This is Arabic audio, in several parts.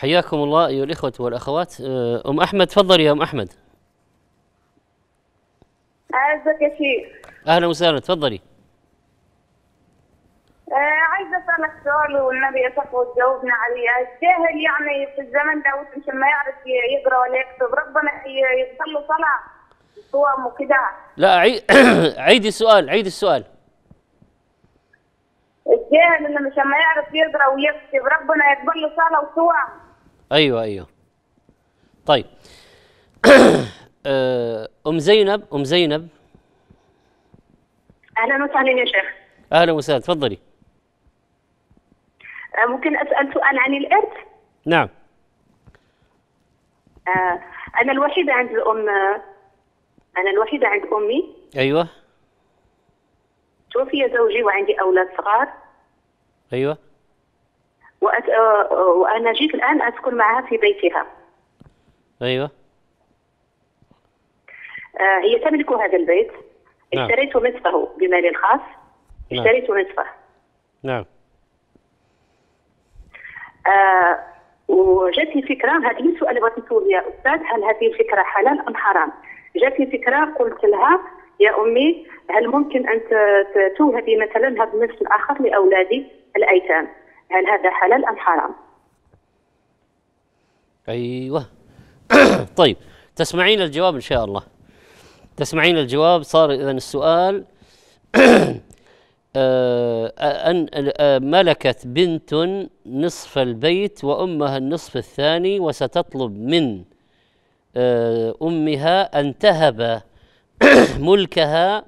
حياكم الله أيها الإخوة والأخوات آه، أم أحمد تفضل يا أم أحمد أعزك يا شيخ أهلا وسهلا تفضلي آه، عايزة أسألك سؤال والنبي يصح وتجاوبنا عليه الجاهل يعني في الزمن ده مش ما يعرف يقرأ ولا يكتب ربنا يغفر له صلاة صوم وكده لا عيد عيد السؤال عيد السؤال الجاهل اللي مش ما يعرف يقرأ ويكتب ربنا يقبل له صلاة وصوم ايوه ايوه طيب آه، ام زينب ام زينب اهلا وسهلا يا شيخ اهلا وسهلا تفضلي آه، ممكن اسال سؤال عن الارث نعم آه، انا الوحيده عند الام انا الوحيده عند امي ايوه توفي زوجي وعندي اولاد صغار ايوه وأت... آه، وأنا جيت الآن أسكن معها في بيتها أيوة آه هي تملك هذا البيت نعم. اشتريت نصفه بمالي الخاص نعم. اشتريت نصفه نعم آه وجاتني فكرة هذه السؤال اللي بغيت نسول يا أستاذ هل هذه الفكرة حلال أم حرام؟ جاتني فكرة قلت لها يا أمي هل ممكن أن توهبي مثلا هذا النصف الآخر لأولادي الأيتام؟ هل هذا حلال أم حرام أيوة طيب تسمعين الجواب إن شاء الله تسمعين الجواب صار إذا السؤال آه، أن آه، ملكت بنت نصف البيت وأمها النصف الثاني وستطلب من آه، أمها أن تهب ملكها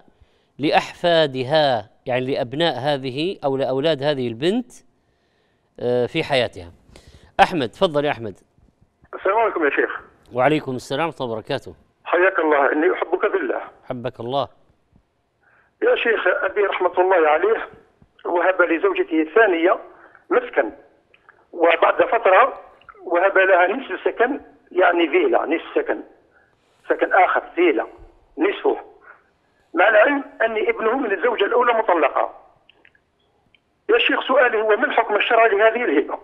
لأحفادها يعني لأبناء هذه أو لأولاد هذه البنت آه، في حياتها احمد تفضل يا احمد السلام عليكم يا شيخ وعليكم السلام ورحمه الله وبركاته حياك الله اني احبك بالله حبك الله يا شيخ ابي رحمه الله عليه وهب لزوجته الثانيه مسكن وبعد فتره وهب لها نصف سكن يعني فيلا نصف سكن سكن اخر فيلا نصفه مع العلم ان ابنه من الزوجه الاولى مطلقه يا شيخ سؤالي هو ما الحكم الشرعي لهذه الهبة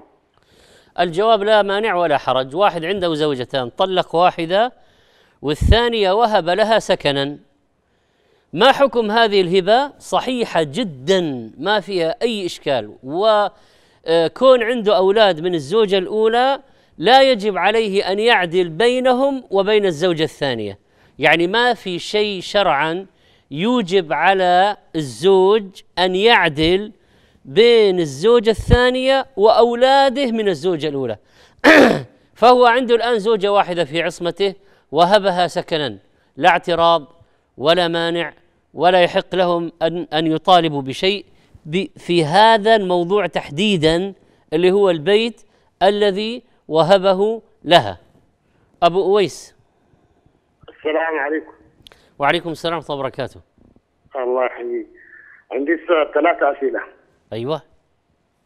الجواب لا مانع ولا حرج واحد عنده زوجتان طلق واحدة والثانية وهب لها سكنا ما حكم هذه الهبة صحيحة جدا ما فيها أي إشكال وكون آه، عنده أولاد من الزوجة الأولى لا يجب عليه أن يعدل بينهم وبين الزوجة الثانية يعني ما في شيء شرعا يوجب على الزوج أن يعدل بين الزوجة الثانية وأولاده من الزوجة الأولى فهو عنده الآن زوجة واحدة في عصمته وهبها سكنا لا اعتراض ولا مانع ولا يحق لهم أن, أن يطالبوا بشيء في هذا الموضوع تحديدا اللي هو البيت الذي وهبه لها أبو أويس السلام عليكم وعليكم السلام ورحمة الله وبركاته الله يحييك عندي ثلاثة أسئلة ايوه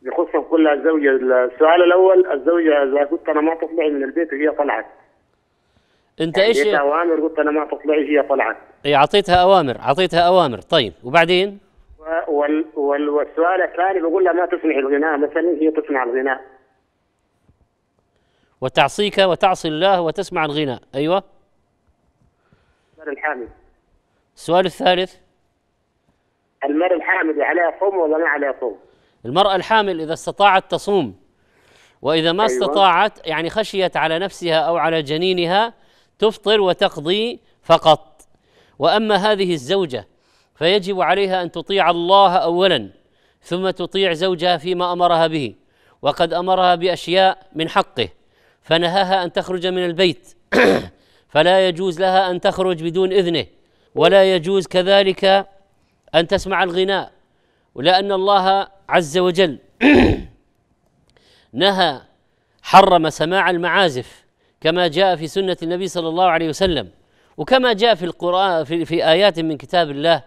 يخص كل الزوجة السؤال الأول الزوجة إذا كنت أنا ما تطلعي من البيت وهي طلعت أنت يعني إيش اعطيتها أوامر قلت أنا ما تطلعي هي طلعت إي أعطيتها أوامر أعطيتها أوامر طيب وبعدين وال... وال... والسؤال الثاني بقول لها ما تصنع الغناء مثلا هي تصنع الغناء وتعصيك وتعصي الله وتسمع الغناء أيوه الحامي السؤال الثالث المرأة الحامل عليها صوم ولا ما عليها صوم؟ المرأة الحامل إذا استطاعت تصوم وإذا ما أيوة. استطاعت يعني خشيت على نفسها أو على جنينها تفطر وتقضي فقط وأما هذه الزوجة فيجب عليها أن تطيع الله أولا ثم تطيع زوجها فيما أمرها به وقد أمرها بأشياء من حقه فنهاها أن تخرج من البيت فلا يجوز لها أن تخرج بدون إذنه ولا يجوز كذلك أن تسمع الغناء ولأن الله عز وجل نهى حرم سماع المعازف كما جاء في سنة النبي صلى الله عليه وسلم وكما جاء في القرآن في, في آيات من كتاب الله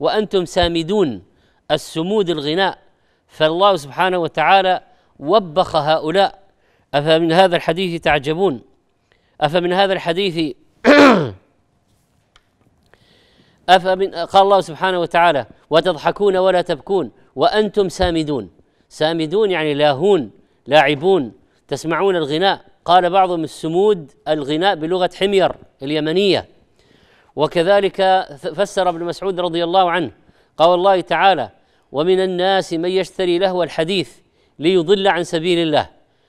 وأنتم سامدون السمود الغناء فالله سبحانه وتعالى وبخ هؤلاء أفمن هذا الحديث تعجبون أفمن هذا الحديث أفمن قال الله سبحانه وتعالى وتضحكون ولا تبكون وأنتم سامدون سامدون يعني لاهون لاعبون تسمعون الغناء قال بعضهم السمود الغناء بلغة حمير اليمنية وكذلك فسر ابن مسعود رضي الله عنه قال الله تعالى ومن الناس من يشتري لهو الحديث ليضل عن سبيل الله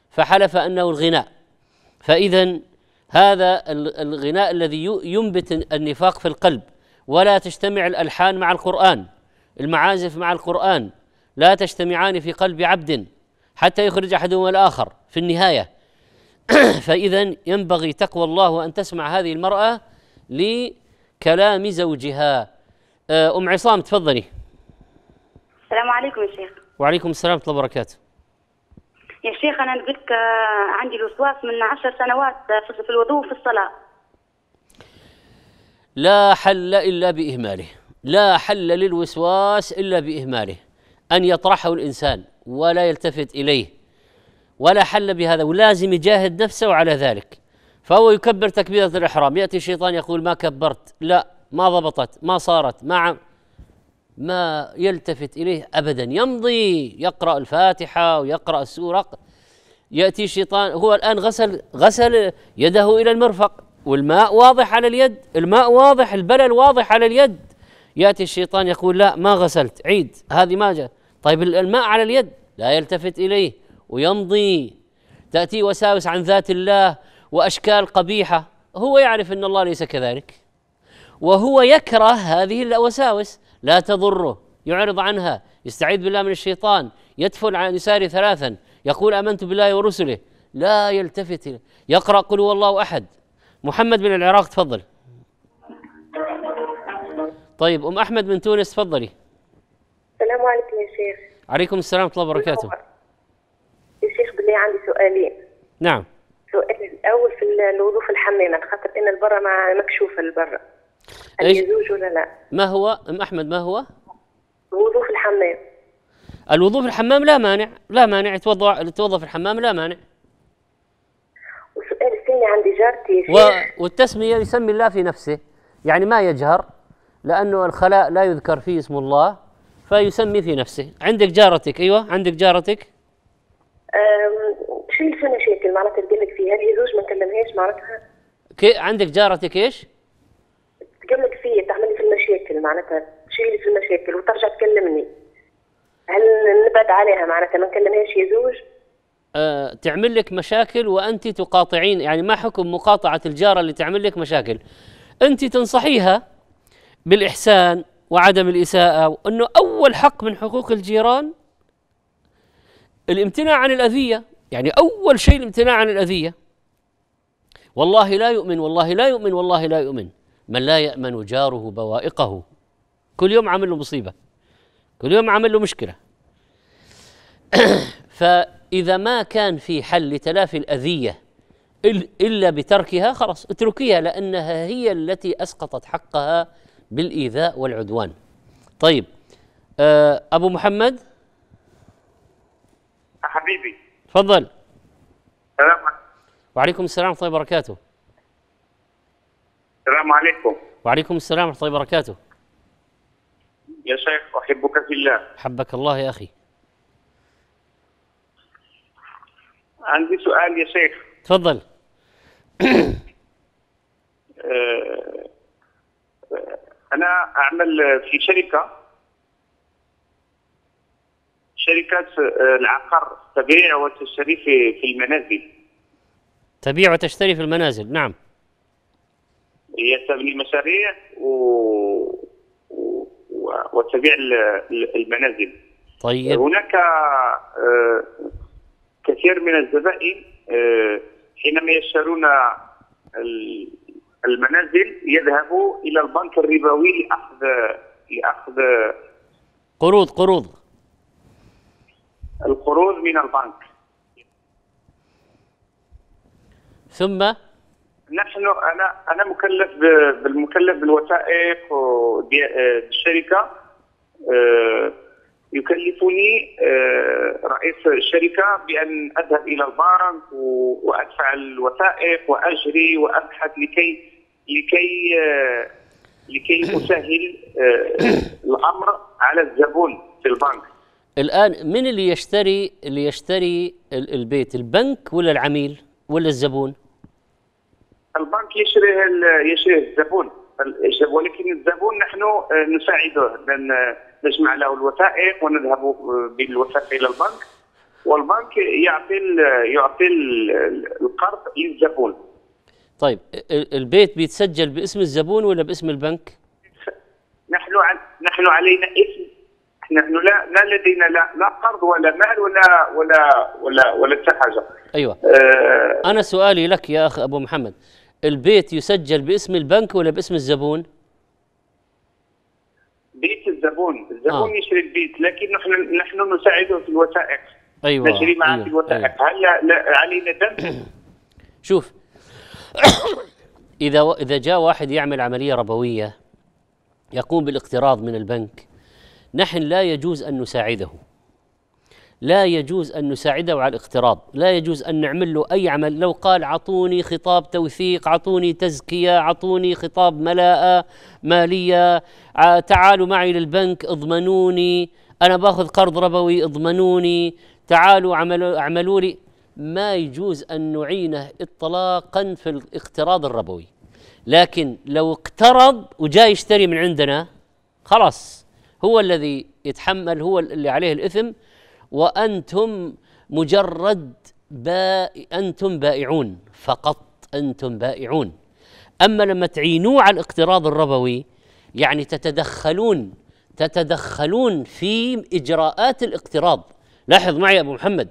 فحلف أنه الغناء فإذا هذا الغناء الذي ينبت النفاق في القلب ولا تجتمع الالحان مع القران المعازف مع القران لا تجتمعان في قلب عبد حتى يخرج احدهما الاخر في النهايه فاذا ينبغي تقوى الله وان تسمع هذه المراه لكلام زوجها آه، ام عصام تفضلي السلام عليكم يا شيخ وعليكم السلام ورحمه الله وبركاته يا شيخ انا قلت آه، عندي الوسواس من عشر سنوات آه، في الوضوء وفي الصلاه لا حل الا باهماله لا حل للوسواس الا باهماله ان يطرحه الانسان ولا يلتفت اليه ولا حل بهذا ولازم يجاهد نفسه على ذلك فهو يكبر تكبيره الاحرام ياتي الشيطان يقول ما كبرت لا ما ضبطت ما صارت ما عم ما يلتفت اليه ابدا يمضي يقرا الفاتحه ويقرا السوره ياتي الشيطان هو الان غسل غسل يده الى المرفق والماء واضح على اليد الماء واضح البلل واضح على اليد ياتي الشيطان يقول لا ما غسلت عيد هذه ما جاء طيب الماء على اليد لا يلتفت اليه ويمضي تاتي وساوس عن ذات الله واشكال قبيحه هو يعرف ان الله ليس كذلك وهو يكره هذه الوساوس لا تضره يعرض عنها يستعيذ بالله من الشيطان يدفل عن يساره ثلاثا يقول امنت بالله ورسله لا يلتفت يقرا قل هو الله احد محمد من العراق تفضل طيب ام احمد من تونس تفضلي السلام عليكم يا شيخ عليكم السلام ورحمه الله وبركاته يا شيخ بالله عندي سؤالين نعم سؤال الاول في الوضوء في الحمام خاطر ان البرة ما مكشوفه البرة هل يجوز ولا لا ما هو ام احمد ما هو الوضوء في الحمام الوضوء في الحمام لا مانع لا مانع يتوضا يتوضا في الحمام لا مانع عندي جارتي و... والتسمية يسمي الله في نفسه يعني ما يجهر لأنه الخلاء لا يذكر فيه اسم الله فيسمي في نفسه عندك جارتك أيوة عندك جارتك شو اللي سنة شكل معناتها تقول لك فيها هذه زوج ما كلمهاش معناتها كي عندك جارتك ايش؟ تقلق لك فيه تعمل لي في المشاكل معناتها تشيل في المشاكل وترجع تكلمني هل نبعد عليها معناتها ما نكلمهاش يا زوج؟ آه، تعمل لك مشاكل وانت تقاطعين يعني ما حكم مقاطعه الجاره اللي تعمل لك مشاكل انت تنصحيها بالاحسان وعدم الاساءه وانه اول حق من حقوق الجيران الامتناع عن الاذيه يعني اول شيء الامتناع عن الاذيه والله لا يؤمن والله لا يؤمن والله لا يؤمن من لا يامن جاره بوائقه كل يوم عامل له مصيبه كل يوم عامل له مشكله فإذا ما كان في حل لتلافي الأذية إلا بتركها خلاص اتركيها لأنها هي التي أسقطت حقها بالإيذاء والعدوان طيب آه، أبو محمد آه، حبيبي تفضل السلام وعليكم السلام ورحمة الله وبركاته السلام عليكم وعليكم السلام ورحمة الله وبركاته يا شيخ أحبك في الله أحبك الله يا أخي عندي سؤال يا شيخ تفضل آه، أنا أعمل في شركة شركة آه، العقار تبيع وتشتري في المنازل تبيع وتشتري في المنازل نعم هي تبني مشاريع و... و... وتبيع المنازل طيب هناك آه، كثير من الزبائن آه، حينما يشترون المنازل يذهبوا الى البنك الربوي لاخذ لاخذ قروض قروض القروض من البنك ثم نحن انا انا مكلف بالمكلف بالوثائق والشركه آه، آه، يكلفني آه، رئيس الشركه بان اذهب الى البنك وادفع الوثائق واجري وابحث لكي لكي آه، لكي اسهل آه، الامر على الزبون في البنك الان من اللي يشتري اللي يشتري البيت البنك ولا العميل ولا الزبون البنك يشريه يشريه الزبون ولكن الزبون نحن نساعده لأن نجمع له الوثائق ونذهب آه، بالوثائق الى البنك والبنك يعطي يعطي القرض للزبون طيب البيت بيتسجل باسم الزبون ولا باسم البنك؟ نحن نحن علينا اسم نحن لا لا لدينا لا لا قرض ولا مال ولا ولا ولا ولا حاجه ايوه آه انا سؤالي لك يا اخ ابو محمد البيت يسجل باسم البنك ولا باسم الزبون؟ هو آه. يشري البيت لكن نحن نحن نساعده في الوثائق ايوه نشري معه أيوة. في الوثائق أيوة. هل علينا دم؟ شوف اذا و... اذا جاء واحد يعمل عمليه ربويه يقوم بالاقتراض من البنك نحن لا يجوز ان نساعده لا يجوز أن نساعده على الاقتراض لا يجوز أن نعمل له أي عمل لو قال عطوني خطاب توثيق عطوني تزكية عطوني خطاب ملاءة مالية آه، تعالوا معي للبنك اضمنوني أنا باخذ قرض ربوي اضمنوني تعالوا عملوا, عملوا لي ما يجوز أن نعينه إطلاقا في الاقتراض الربوي لكن لو اقترض وجاي يشتري من عندنا خلاص هو الذي يتحمل هو اللي عليه الإثم وأنتم مجرد با أنتم بائعون فقط أنتم بائعون أما لما تعينوه على الاقتراض الربوي يعني تتدخلون تتدخلون في إجراءات الاقتراض لاحظ معي أبو محمد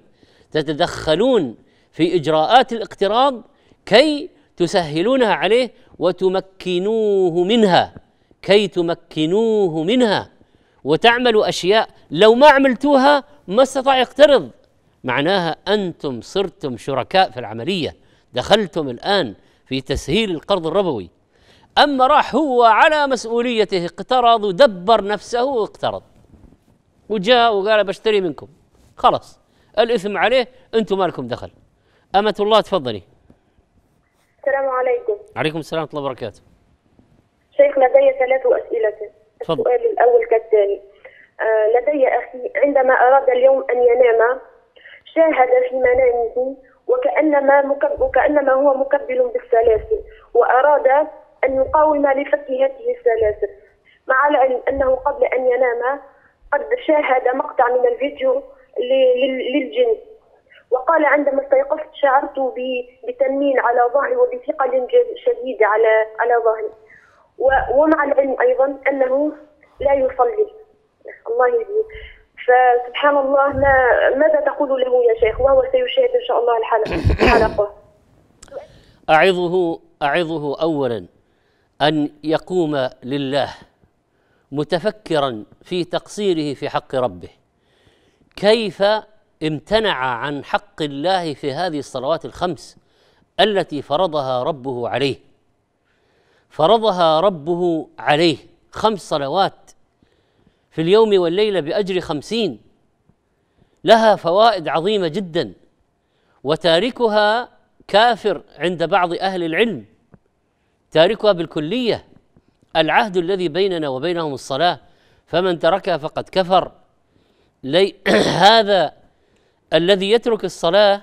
تتدخلون في إجراءات الاقتراض كي تسهلونها عليه وتمكنوه منها كي تمكنوه منها وتعملوا اشياء لو ما عملتوها ما استطاع يقترض معناها انتم صرتم شركاء في العمليه دخلتم الان في تسهيل القرض الربوي اما راح هو على مسؤوليته اقترض ودبر نفسه واقترض وجاء وقال بشتري منكم خلاص الاثم عليه انتم مالكم دخل امة الله تفضلي السلام عليكم عليكم السلام ورحمه الله وبركاته شيخ لدي ثلاث اسئله تفضل. السؤال الاول كالتالي آه، لدي أخي عندما أراد اليوم أن ينام شاهد في منامه وكأنما مكب وكأنما هو مكبل بالسلاسل وأراد أن يقاوم لفك هذه السلاسل مع العلم أنه قبل أن ينام قد شاهد مقطع من الفيديو للجن وقال عندما استيقظت شعرت بتنين على ظهري وبثقل شديد على على ظهري ومع العلم أيضا أنه لا يصلي الله يهديك فسبحان الله ما ماذا تقول له يا شيخ وهو سيشاهد ان شاء الله الحلقه اعظه اعظه اولا ان يقوم لله متفكرا في تقصيره في حق ربه كيف امتنع عن حق الله في هذه الصلوات الخمس التي فرضها ربه عليه فرضها ربه عليه خمس صلوات في اليوم والليلة بأجر خمسين لها فوائد عظيمة جدا وتاركها كافر عند بعض أهل العلم تاركها بالكلية العهد الذي بيننا وبينهم الصلاة فمن تركها فقد كفر لي هذا الذي يترك الصلاة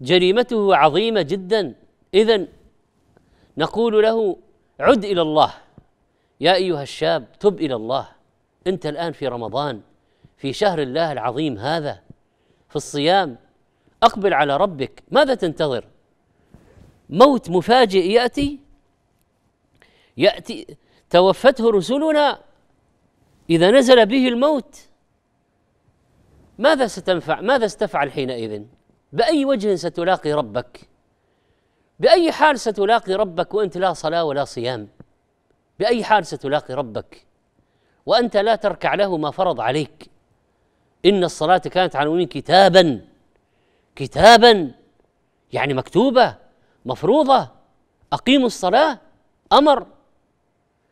جريمته عظيمة جدا إذا نقول له عد إلى الله يا أيها الشاب تب إلى الله انت الان في رمضان في شهر الله العظيم هذا في الصيام اقبل على ربك ماذا تنتظر موت مفاجئ ياتي ياتي توفته رسلنا اذا نزل به الموت ماذا ستنفع ماذا ستفعل حينئذ باي وجه ستلاقي ربك باي حال ستلاقي ربك وانت لا صلاه ولا صيام باي حال ستلاقي ربك وأنت لا تركع له ما فرض عليك إن الصلاة كانت على المؤمنين كتابا كتابا يعني مكتوبة مفروضة أقيموا الصلاة أمر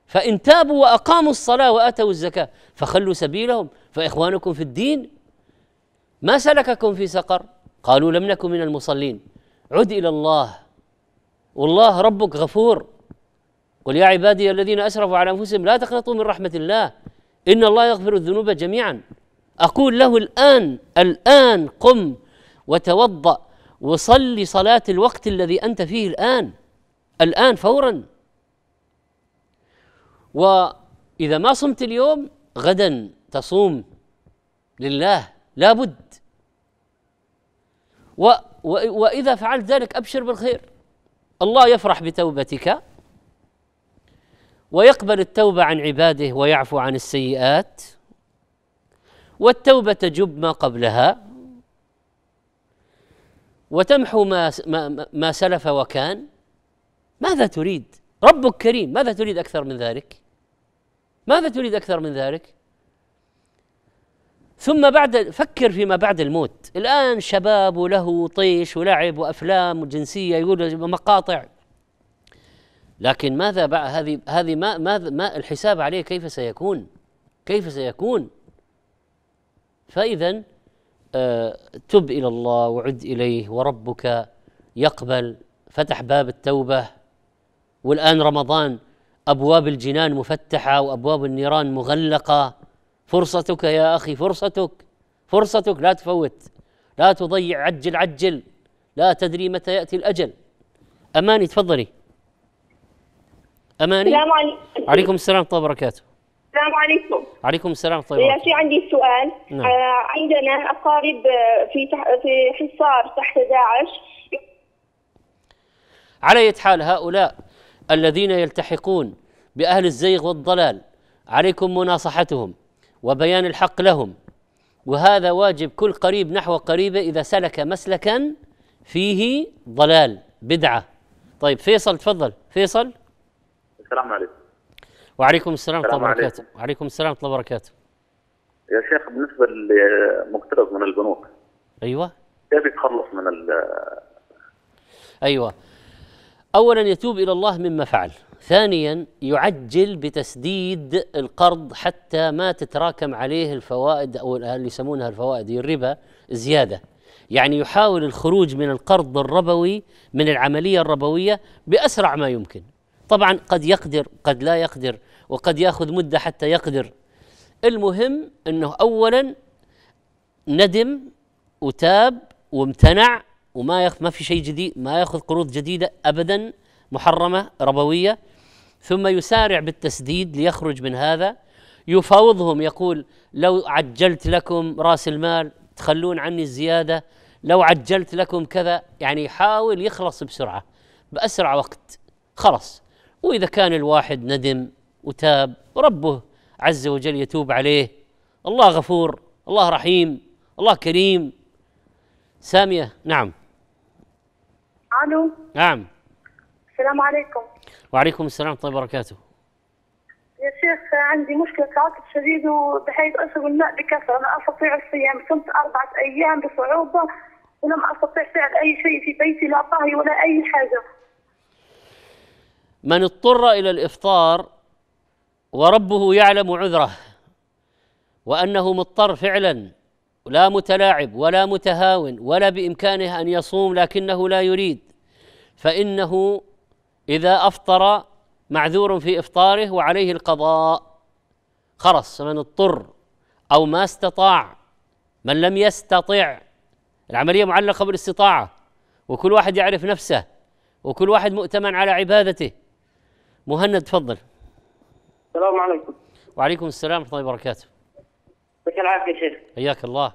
فإن تابوا وأقاموا الصلاة وآتوا الزكاة فخلوا سبيلهم فإخوانكم في الدين ما سلككم في سقر قالوا لم نكن من المصلين عد إلى الله والله ربك غفور قل يا عبادي الذين اسرفوا على انفسهم لا تقنطوا من رحمه الله ان الله يغفر الذنوب جميعا اقول له الان الان قم وتوضا وصلي صلاه الوقت الذي انت فيه الان الان فورا واذا ما صمت اليوم غدا تصوم لله لابد بد وإذا فعلت ذلك أبشر بالخير الله يفرح بتوبتك ويقبل التوبه عن عباده ويعفو عن السيئات والتوبه تجب ما قبلها وتمحو ما ما سلف وكان ماذا تريد ربك كريم ماذا تريد اكثر من ذلك ماذا تريد اكثر من ذلك ثم بعد فكر فيما بعد الموت الان شباب وله طيش ولعب وافلام وجنسيه يقول مقاطع لكن ماذا بعد هذه هذه ما ما ما الحساب عليه كيف سيكون؟ كيف سيكون؟ فإذا آه، تب إلى الله وعد إليه وربك يقبل فتح باب التوبة والآن رمضان أبواب الجنان مفتحة وأبواب النيران مغلقة فرصتك يا أخي فرصتك فرصتك لا تفوت لا تضيع عجل عجل لا تدري متى يأتي الأجل أماني تفضلي اماني السلام عليكم عليكم السلام ورحمه الله وبركاته السلام عليكم عليكم السلام ورحمة الله في عندي سؤال نعم. آه عندنا اقارب آه، في تح... في حصار تحت داعش على اية حال هؤلاء الذين يلتحقون باهل الزيغ والضلال عليكم مناصحتهم وبيان الحق لهم وهذا واجب كل قريب نحو قريبه اذا سلك مسلكا فيه ضلال بدعه طيب فيصل تفضل فيصل السلام عليكم وعليكم السلام ورحمه الله وبركاته وعليكم السلام ورحمه الله وبركاته يا شيخ بالنسبه لمقترض من البنوك ايوه كيف يتخلص من ال ايوه اولا يتوب الى الله مما فعل ثانيا يعجل بتسديد القرض حتى ما تتراكم عليه الفوائد او اللي يسمونها الفوائد الربا زياده يعني يحاول الخروج من القرض الربوي من العمليه الربويه باسرع ما يمكن طبعا قد يقدر قد لا يقدر وقد ياخذ مده حتى يقدر المهم انه اولا ندم وتاب وامتنع وما ما في شيء جديد ما ياخذ قروض جديده ابدا محرمه ربويه ثم يسارع بالتسديد ليخرج من هذا يفاوضهم يقول لو عجلت لكم راس المال تخلون عني الزياده لو عجلت لكم كذا يعني يحاول يخلص بسرعه باسرع وقت خلص واذا كان الواحد ندم وتاب ربه عز وجل يتوب عليه الله غفور الله رحيم الله كريم ساميه نعم الو نعم السلام عليكم وعليكم السلام ورحمه الله وبركاته يا شيخ عندي مشكلة عاطف شديد وبحيث أشرب الماء بكثرة لا أستطيع الصيام صمت أربعة أيام بصعوبة ولم أستطيع فعل أي شيء في بيتي لا طهي ولا أي حاجة من اضطر الى الافطار وربه يعلم عذره وانه مضطر فعلا لا متلاعب ولا متهاون ولا بامكانه ان يصوم لكنه لا يريد فانه اذا افطر معذور في افطاره وعليه القضاء خلص من اضطر او ما استطاع من لم يستطع العمليه معلقه بالاستطاعه وكل واحد يعرف نفسه وكل واحد مؤتمن على عبادته مهند تفضل السلام عليكم وعليكم السلام ورحمه الله وبركاته يعطيك العافيه شيخ حياك الله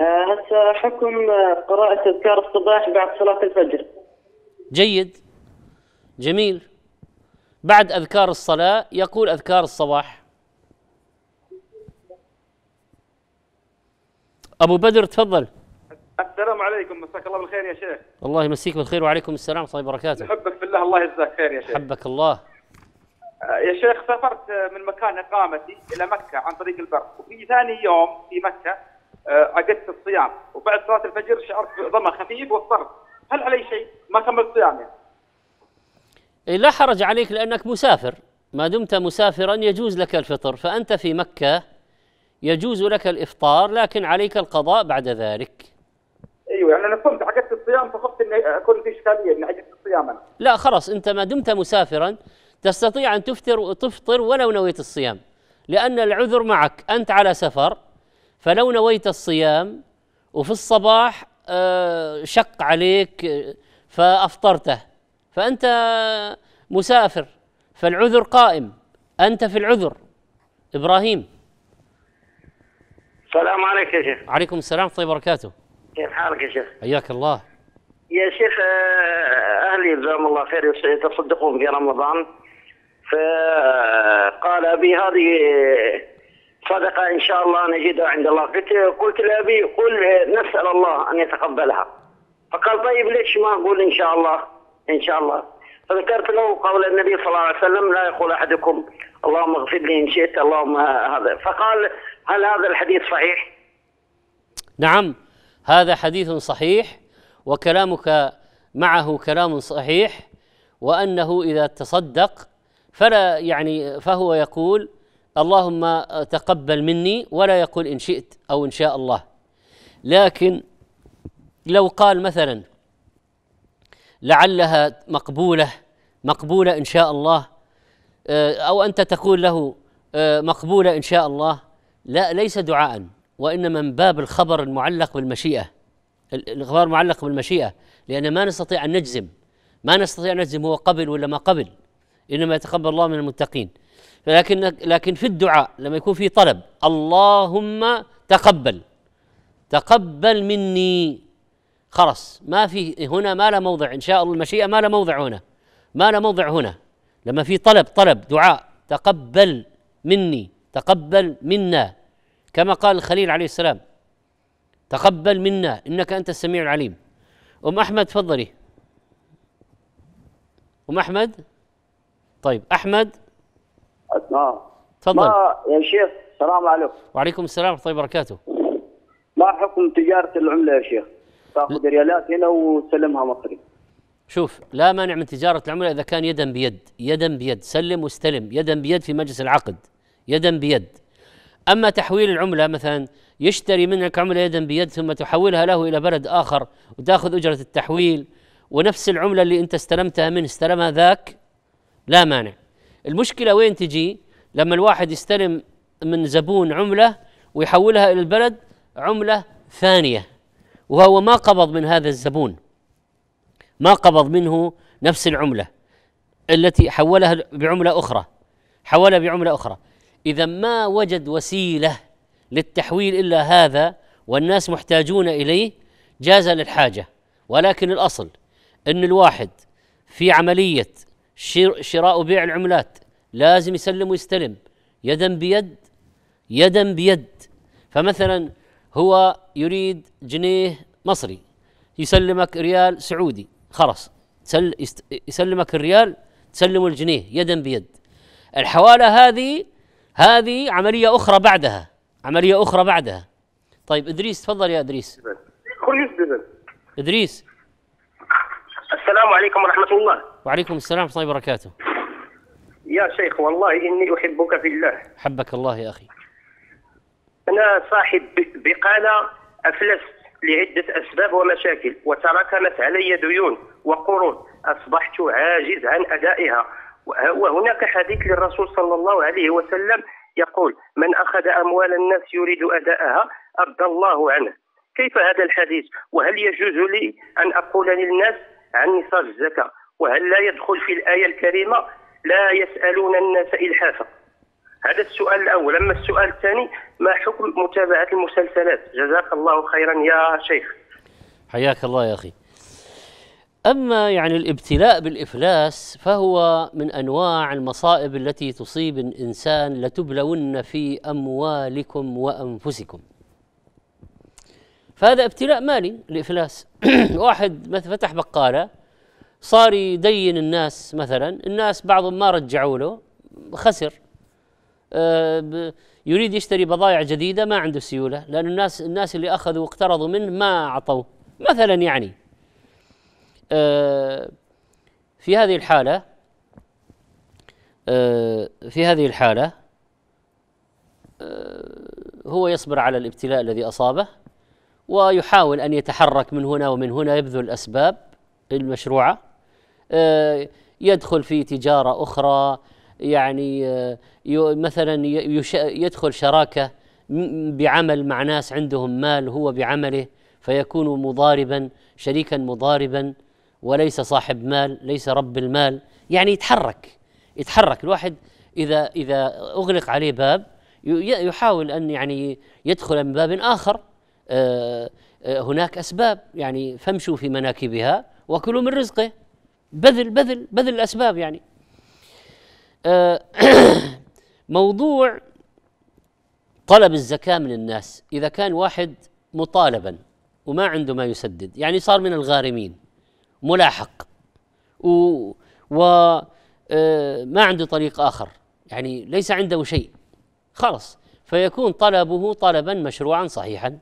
آه، هسه حكم آه، قراءة أذكار الصباح بعد صلاة الفجر جيد جميل بعد أذكار الصلاة يقول أذكار الصباح أبو بدر تفضل السلام عليكم مساك الله بالخير يا شيخ الله يمسيك بالخير وعليكم السلام ورحمه الله وبركاته نحبك بالله الله يجزاك خير يا شيخ حبك الله آه، يا شيخ سافرت آه، من مكان اقامتي الى مكه عن طريق البر وفي ثاني يوم في مكه عقدت آه، الصيام وبعد صلاه الفجر شعرت بظما خفيف وافطرت هل علي شيء؟ ما كملت صيامي يعني. لا حرج عليك لانك مسافر ما دمت مسافرا يجوز لك الفطر فانت في مكه يجوز لك الافطار لكن عليك القضاء بعد ذلك الصيام فخفت اني اكون في اشكاليه من اجل الصيام انا. لا خلاص انت ما دمت مسافرا تستطيع ان تفطر وتفطر ولو نويت الصيام لان العذر معك انت على سفر فلو نويت الصيام وفي الصباح آه، شق عليك فافطرته فانت مسافر فالعذر قائم انت في العذر ابراهيم السلام عليك يا شيخ عليكم السلام ورحمه الله وبركاته كيف حالك يا شيخ؟ حياك الله يا شيخ آه، اهلي جزاهم الله خير يتصدقون في رمضان فقال ابي هذه صدقه ان شاء الله نجدها عند الله قلت قلت لابي قل نسال الله ان يتقبلها فقال طيب ليش ما اقول ان شاء الله ان شاء الله فذكرت له قول النبي صلى الله عليه وسلم لا يقول احدكم اللهم اغفر لي ان شئت اللهم هذا فقال هل هذا الحديث صحيح؟ نعم هذا حديث صحيح وكلامك معه كلام صحيح وانه اذا تصدق فلا يعني فهو يقول اللهم تقبل مني ولا يقول ان شئت او ان شاء الله لكن لو قال مثلا لعلها مقبوله مقبوله ان شاء الله آه، او انت تقول له آه، مقبوله ان شاء الله لا ليس دعاء وانما من باب الخبر المعلق بالمشيئه الإخبار معلق بالمشيئة لأن ما نستطيع أن نجزم ما نستطيع أن نجزم هو قبل ولا ما قبل إنما يتقبل الله من المتقين لكن لكن في الدعاء لما يكون في طلب اللهم تقبل تقبل مني خلص ما في هنا ما له موضع ان شاء الله المشيئه ما له موضع هنا ما له موضع هنا لما في طلب طلب دعاء تقبل مني تقبل منا كما قال الخليل عليه السلام تقبل منا انك انت السميع العليم ام احمد تفضلي ام احمد طيب احمد نعم تفضل يا شيخ السلام عليكم وعليكم السلام ورحمه الله وبركاته ما حكم تجاره العمله يا شيخ تاخذ ريالات هنا وتسلمها مصري شوف لا مانع من تجاره العمله اذا كان يدا بيد يدا بيد سلم واستلم يدا بيد في مجلس العقد يدا بيد أما تحويل العملة مثلا يشتري منك عملة يدا بيد ثم تحولها له إلى بلد آخر وتأخذ أجرة التحويل ونفس العملة اللي أنت استلمتها منه استلمها ذاك لا مانع المشكلة وين تجي لما الواحد يستلم من زبون عملة ويحولها إلى البلد عملة ثانية وهو ما قبض من هذا الزبون ما قبض منه نفس العملة التي حولها بعملة أخرى حولها بعملة أخرى اذا ما وجد وسيله للتحويل الا هذا والناس محتاجون اليه جاز للحاجه ولكن الاصل ان الواحد في عمليه شراء وبيع العملات لازم يسلم ويستلم يدا بيد يدا بيد فمثلا هو يريد جنيه مصري يسلمك ريال سعودي خلص يسلمك الريال تسلم الجنيه يدا بيد الحواله هذه هذه عملية أخرى بعدها عملية أخرى بعدها طيب إدريس تفضل يا إدريس إدريس السلام عليكم ورحمة الله وعليكم السلام ورحمة الله وبركاته يا شيخ والله إني أحبك في الله حبك الله يا أخي أنا صاحب بقالة أفلست لعدة أسباب ومشاكل وتراكمت علي ديون وقروض أصبحت عاجز عن أدائها وهناك حديث للرسول صلى الله عليه وسلم يقول من أخذ أموال الناس يريد أداءها أبدى الله عنه كيف هذا الحديث وهل يجوز لي أن أقول للناس عن نصاب الزكاة وهل لا يدخل في الآية الكريمة لا يسألون الناس إلحافا هذا السؤال الأول أما السؤال الثاني ما حكم متابعة المسلسلات جزاك الله خيرا يا شيخ حياك الله يا أخي أما يعني الابتلاء بالإفلاس فهو من أنواع المصائب التي تصيب الإنسان لتبلون في أموالكم وأنفسكم فهذا ابتلاء مالي الإفلاس واحد مثل فتح بقالة صار يدين الناس مثلا الناس بعضهم ما رجعوا له خسر آه، يريد يشتري بضائع جديدة ما عنده سيولة لأن الناس الناس اللي أخذوا واقترضوا منه ما أعطوه مثلا يعني آه، في هذه الحالة آه، في هذه الحالة آه، هو يصبر على الابتلاء الذي أصابه ويحاول أن يتحرك من هنا ومن هنا يبذل الأسباب المشروعة يدخل في تجارة أخرى يعني مثلا يدخل شراكة بعمل مع ناس عندهم مال هو بعمله فيكون مضاربا شريكا مضاربا وليس صاحب مال ليس رب المال يعني يتحرك يتحرك الواحد إذا إذا أغلق عليه باب يحاول أن يعني يدخل من باب آخر آه، آه، هناك أسباب يعني فامشوا في مناكبها وكلوا من رزقه بذل بذل بذل الأسباب يعني آه، موضوع طلب الزكاة من الناس إذا كان واحد مطالبا وما عنده ما يسدد يعني صار من الغارمين ملاحق و, و آه، ما عنده طريق آخر يعني ليس عنده شيء خلص فيكون طلبه طلبا مشروعا صحيحا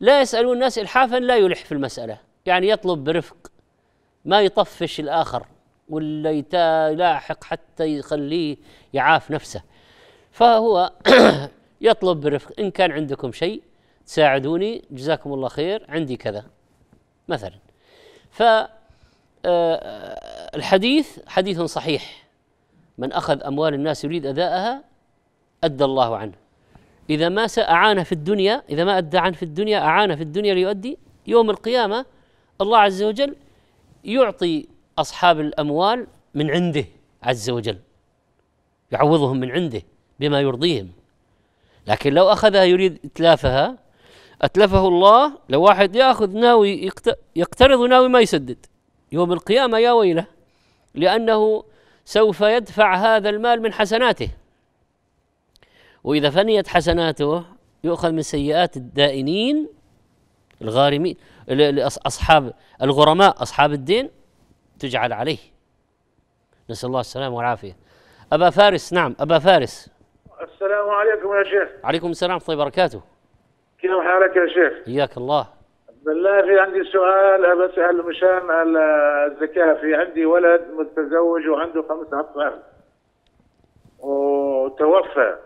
لا يسألون الناس إلحافا لا يلح في المسألة يعني يطلب برفق ما يطفش الآخر ولا يلاحق حتى يخليه يعاف نفسه فهو يطلب برفق إن كان عندكم شيء تساعدوني جزاكم الله خير عندي كذا مثلا فالحديث آه، حديث صحيح من أخذ أموال الناس يريد أداءها أدى الله عنه إذا ما أعان في الدنيا إذا ما أدى عنه في الدنيا أعان في الدنيا ليؤدي يوم القيامة الله عز وجل يعطي أصحاب الأموال من عنده عز وجل يعوضهم من عنده بما يرضيهم لكن لو أخذها يريد إتلافها أتلفه الله لو واحد يأخذ ناوي يقترض ناوي ما يسدد يوم القيامة يا ويله لأنه سوف يدفع هذا المال من حسناته وإذا فنيت حسناته يؤخذ من سيئات الدائنين الغارمين أصحاب الغرماء أصحاب الدين تجعل عليه نسأل الله السلامة والعافية أبا فارس نعم أبا فارس السلام عليكم يا شيخ عليكم السلام ورحمة الله وبركاته كيف حالك يا شيخ؟ حياك الله بالله في عندي سؤال بسأل مشان الزكاة في عندي ولد متزوج وعنده خمس أطفال وتوفى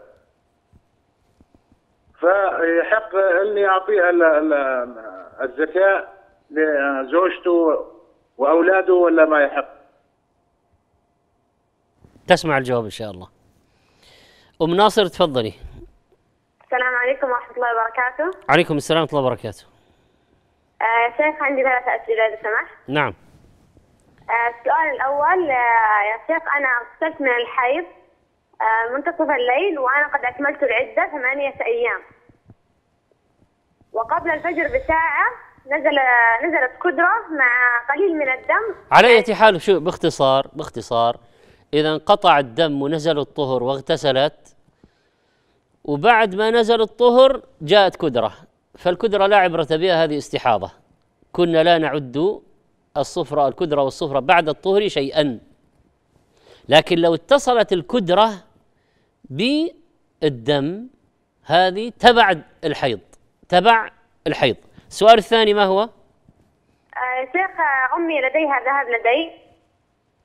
فيحق اني اعطيه الزكاه لزوجته واولاده ولا ما يحق؟ تسمع الجواب ان شاء الله. ام ناصر تفضلي. الله وبركاته عليكم السلام ورحمة الله وبركاته آه شيخ عندي ثلاث أسئلة إذا سمحت نعم آه السؤال الأول آه يا شيخ أنا اغتسلت من الحيض آه منتصف الليل وأنا قد أكملت العدة ثمانية أيام وقبل الفجر بساعة نزل نزلت كدرة مع قليل من الدم على أية حال شو باختصار باختصار إذا انقطع الدم ونزل الطهر واغتسلت وبعد ما نزل الطهر جاءت كدرة فالكدرة لا عبرة بها هذه استحاضة كنا لا نعد الصفرة الكدرة والصفرة بعد الطهر شيئا لكن لو اتصلت الكدرة بالدم هذه تبع الحيض تبع الحيض السؤال الثاني ما هو؟ آه، شيخ أمي لديها ذهب لدي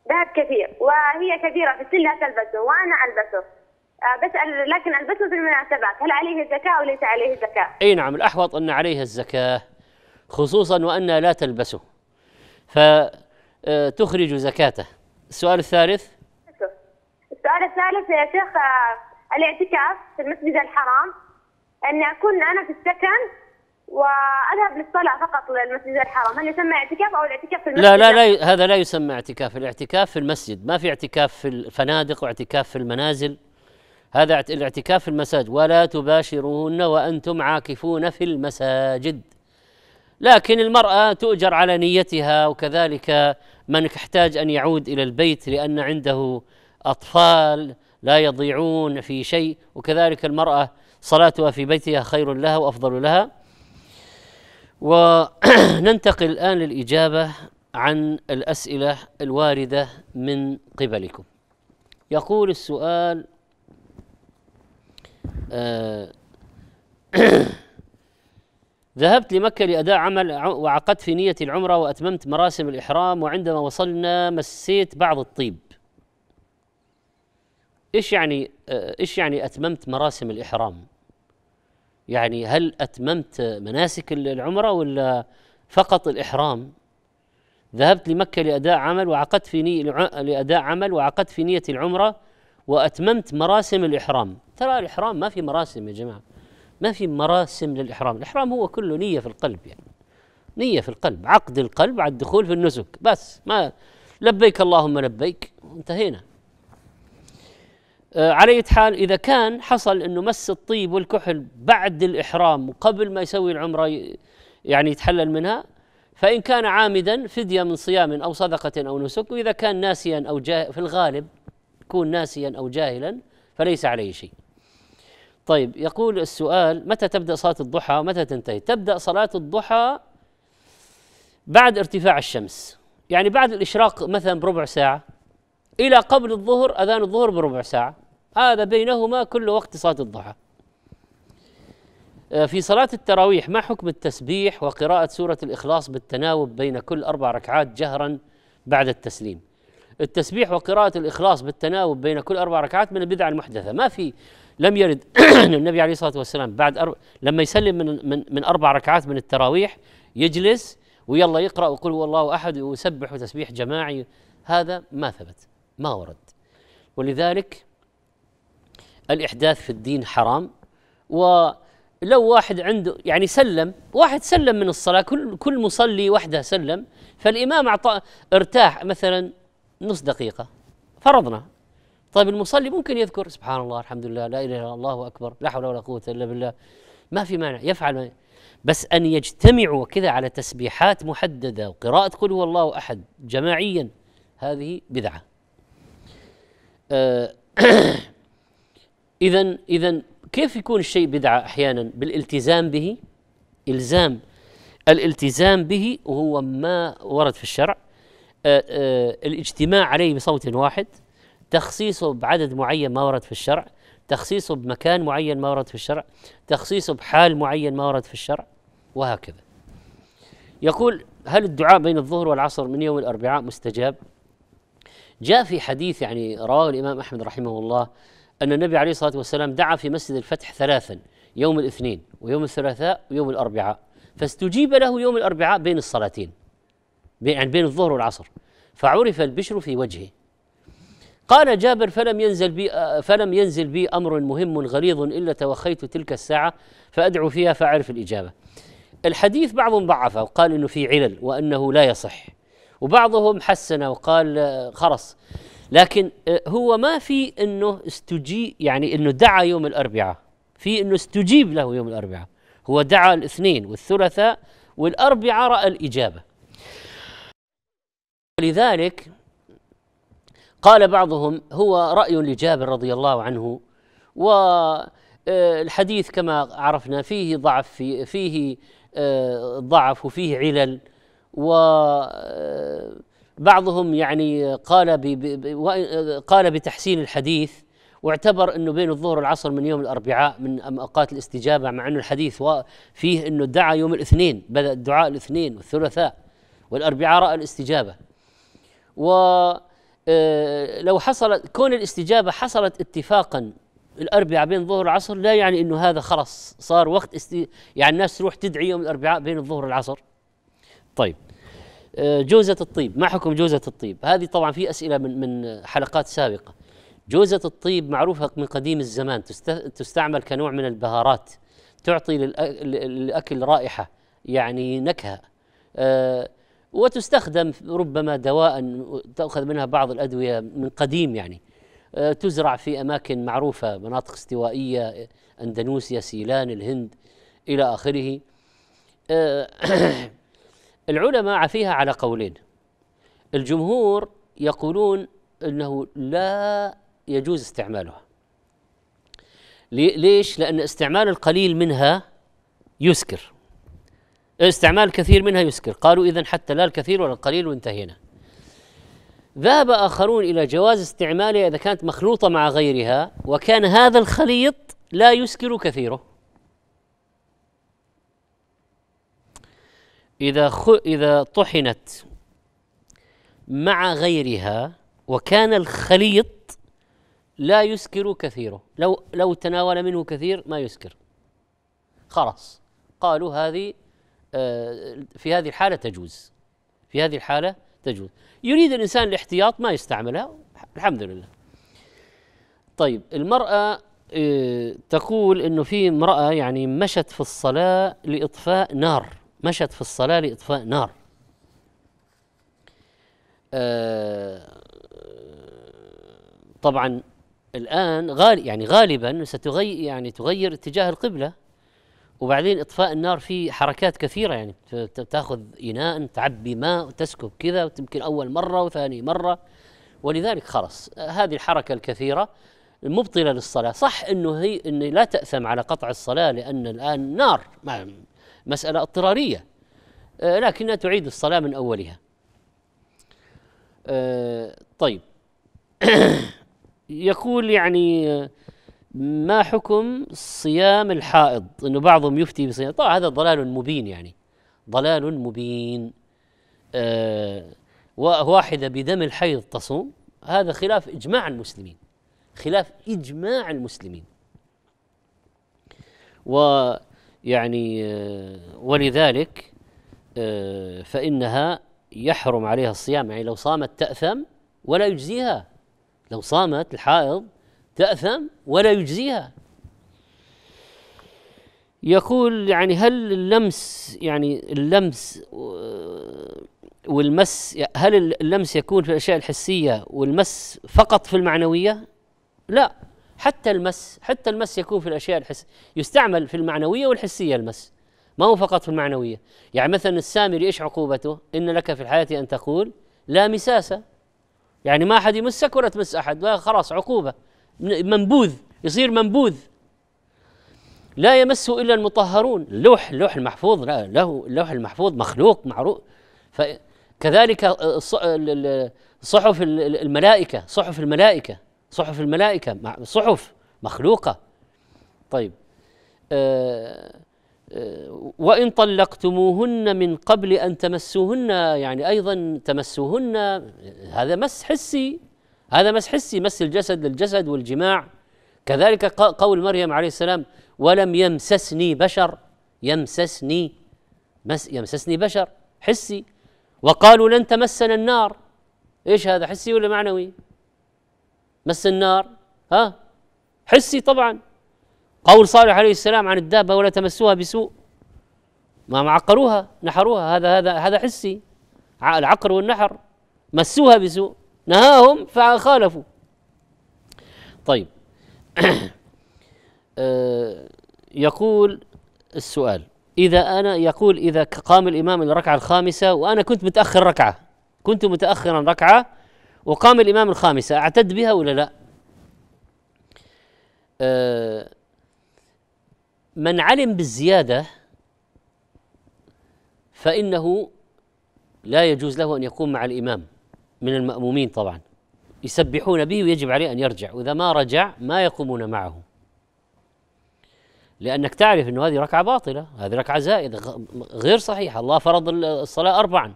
ذهب كثير وهي كبيرة في السن لا تلبسه وأنا ألبسه آه، بس لكن البسه في المناسبات هل عليه زكاة أو ليس عليه زكاة؟ أي نعم الأحوط أن عليه الزكاة خصوصا وأنها لا تلبسه فتخرج زكاته السؤال الثالث السؤال الثالث يا شيخ آه، الاعتكاف في المسجد الحرام أن أكون أنا في السكن واذهب للصلاه فقط للمسجد الحرام، هل يسمى اعتكاف او الاعتكاف في المسجد؟ لا لا لا هذا لا يسمى اعتكاف، الاعتكاف في المسجد، ما في اعتكاف في الفنادق واعتكاف في المنازل هذا الاعتكاف في المساجد ولا تباشروهن وأنتم عاكفون في المساجد لكن المرأة تؤجر على نيتها وكذلك من يحتاج أن يعود إلى البيت لأن عنده أطفال لا يضيعون في شيء وكذلك المرأة صلاتها في بيتها خير لها وأفضل لها وننتقل الآن للإجابة عن الأسئلة الواردة من قبلكم يقول السؤال آه، ذهبت لمكة لأداء عمل وعقدت في نية العمرة وأتممت مراسم الإحرام وعندما وصلنا مسيت بعض الطيب إيش يعني آه، إيش يعني أتممت مراسم الإحرام يعني هل أتممت مناسك العمرة ولا فقط الإحرام ذهبت لمكة لأداء عمل وعقدت في نية لأداء عمل وعقدت في نية العمرة واتممت مراسم الاحرام ترى الاحرام ما في مراسم يا جماعه ما في مراسم للاحرام الاحرام هو كله نيه في القلب يعني نيه في القلب عقد القلب على الدخول في النسك بس ما لبيك اللهم لبيك انتهينا آه على حال اذا كان حصل انه مس الطيب والكحل بعد الاحرام وقبل ما يسوي العمره يعني يتحلل منها فان كان عامدا فديه من صيام او صدقه او نسك واذا كان ناسيا او جاه في الغالب يكون ناسيا أو جاهلا فليس عليه شيء طيب يقول السؤال متى تبدأ صلاة الضحى ومتى تنتهي تبدأ صلاة الضحى بعد ارتفاع الشمس يعني بعد الإشراق مثلا بربع ساعة إلى قبل الظهر أذان الظهر بربع ساعة هذا بينهما كل وقت صلاة الضحى آه، في صلاة التراويح ما حكم التسبيح وقراءة سورة الإخلاص بالتناوب بين كل أربع ركعات جهرا بعد التسليم التسبيح وقراءة الإخلاص بالتناوب بين كل أربع ركعات من البدع المحدثة ما في لم يرد النبي عليه الصلاة والسلام بعد أربع لما يسلم من, من, من أربع ركعات من التراويح يجلس ويلا يقرأ وقل هو الله أحد ويسبح وتسبيح جماعي هذا ما ثبت ما ورد ولذلك الإحداث في الدين حرام و لو واحد عنده يعني سلم واحد سلم من الصلاة كل كل مصلي وحده سلم فالإمام أعطى ارتاح مثلا نص دقيقة فرضنا طيب المصلي ممكن يذكر سبحان الله الحمد لله لا إله إلا الله أكبر لا حول ولا قوة إلا بالله ما في مانع يفعل بس أن يجتمعوا كذا على تسبيحات محددة وقراءة قل هو الله أحد جماعيا هذه بدعة إذا آه، إذا كيف يكون الشيء بدعة أحيانا بالالتزام به إلزام الالتزام به وهو ما ورد في الشرع آه، آه، الاجتماع عليه بصوت واحد تخصيصه بعدد معين ما ورد في الشرع تخصيصه بمكان معين ما ورد في الشرع تخصيصه بحال معين ما ورد في الشرع وهكذا يقول هل الدعاء بين الظهر والعصر من يوم الأربعاء مستجاب جاء في حديث يعني رواه الإمام أحمد رحمه الله أن النبي عليه الصلاة والسلام دعا في مسجد الفتح ثلاثا يوم الاثنين ويوم الثلاثاء ويوم الأربعاء فاستجيب له يوم الأربعاء بين الصلاتين يعني بين الظهر والعصر فعرف البشر في وجهه قال جابر فلم ينزل بي فلم ينزل بي امر مهم غليظ الا توخيت تلك الساعه فادعو فيها فاعرف الاجابه. الحديث بعضهم ضعفه وقال انه في علل وانه لا يصح وبعضهم حسنه وقال خرص لكن آه، هو ما في انه استجي يعني انه دعا يوم الاربعاء في انه استجيب له يوم الاربعاء هو دعا الاثنين والثلاثاء والاربعاء راى الاجابه لذلك قال بعضهم هو رأي لجابر رضي الله عنه والحديث آه، كما عرفنا فيه ضعف فيه آه، ضعف وفيه علل وبعضهم آه، يعني قال قال بتحسين الحديث واعتبر انه بين الظهر والعصر من يوم الاربعاء من اوقات الاستجابه مع انه الحديث فيه انه دعا يوم الاثنين بدا الدعاء الاثنين والثلاثاء والاربعاء راى الاستجابه ولو آه، حصلت كون الاستجابة حصلت اتفاقا الأربعاء بين الظهر والعصر لا يعني أنه هذا خلص صار وقت استي... يعني الناس تروح تدعي يوم الأربعاء بين الظهر والعصر طيب آه، جوزة الطيب ما حكم جوزة الطيب هذه طبعا في أسئلة من, من حلقات سابقة جوزة الطيب معروفة من قديم الزمان تستعمل كنوع من البهارات تعطي للأكل رائحة يعني نكهة آه، وتستخدم ربما دواء تأخذ منها بعض الأدوية من قديم يعني آه، تزرع في أماكن معروفة مناطق استوائية أندونيسيا سيلان الهند إلى آخره آه، العلماء فيها على قولين الجمهور يقولون أنه لا يجوز استعمالها ليش؟ لأن استعمال القليل منها يسكر استعمال كثير منها يسكر قالوا إذا حتى لا الكثير ولا القليل وانتهينا ذهب آخرون إلى جواز استعمالها إذا كانت مخلوطة مع غيرها وكان هذا الخليط لا يسكر كثيره إذا خو إذا طحنت مع غيرها وكان الخليط لا يسكر كثيره لو لو تناول منه كثير ما يسكر خلاص قالوا هذه آه، في هذه الحالة تجوز في هذه الحالة تجوز يريد الإنسان الاحتياط ما يستعملها الحمد لله طيب المرأة آه، تقول انه في امراه يعني مشت في الصلاه لاطفاء نار مشت في الصلاه لاطفاء نار آه، طبعا الان غال يعني غالبا ستغير يعني تغير اتجاه القبله وبعدين اطفاء النار في حركات كثيره يعني تاخذ اناء تعبي ماء وتسكب كذا وتمكن اول مره وثاني مره ولذلك خلص هذه الحركه الكثيره مبطله للصلاه صح انه هي انه لا تاثم على قطع الصلاه لان الان نار مساله اضطراريه آه، لكنها تعيد الصلاه من اولها آه، طيب يقول يعني ما حكم صيام الحائض انه بعضهم يفتي بصيام طبعا هذا ضلال مبين يعني ضلال مبين آه واحدة بدم الحيض تصوم هذا خلاف إجماع المسلمين خلاف إجماع المسلمين ويعني آه ولذلك آه فإنها يحرم عليها الصيام يعني لو صامت تأثم ولا يجزيها لو صامت الحائض تأثم ولا يجزيها يقول يعني هل اللمس يعني اللمس والمس هل اللمس يكون في الاشياء الحسيه والمس فقط في المعنويه؟ لا حتى المس حتى المس يكون في الاشياء الحس يستعمل في المعنويه والحسيه المس ما هو فقط في المعنويه يعني مثلا السامري ايش عقوبته؟ ان لك في الحياه ان تقول لا مساسه يعني ما احد يمسك ولا تمس احد خلاص عقوبه منبوذ يصير منبوذ لا يمسه الا المطهرون اللوح اللوح المحفوظ لا له اللوح المحفوظ مخلوق معروف فكذلك صحف الملائكه صحف الملائكه صحف الملائكه صحف مخلوقه طيب آه، آه، وإن طلقتموهن من قبل أن تمسوهن يعني أيضا تمسوهن هذا مس حسي هذا مس حسي مس الجسد للجسد والجماع كذلك قول مريم عليه السلام ولم يمسسني بشر يمسسني مس يمسسني بشر حسي وقالوا لن تمسنا النار ايش هذا حسي ولا معنوي مس النار ها حسي طبعا قول صالح عليه السلام عن الدابه ولا تمسوها بسوء ما معقروها نحروها هذا هذا هذا حسي العقر والنحر مسوها بسوء نهاهم فخالفوا طيب آه، يقول السؤال إذا أنا يقول إذا قام الإمام الركعة الخامسة وأنا كنت متأخر ركعة كنت متأخرا ركعة وقام الإمام الخامسة أعتد بها ولا لا؟ آه، من علم بالزيادة فإنه لا يجوز له أن يقوم مع الإمام من المأمومين طبعا يسبحون به ويجب عليه أن يرجع وإذا ما رجع ما يقومون معه لأنك تعرف أنه هذه ركعة باطلة هذه ركعة زائدة غير صحيحة الله فرض الصلاة أربعا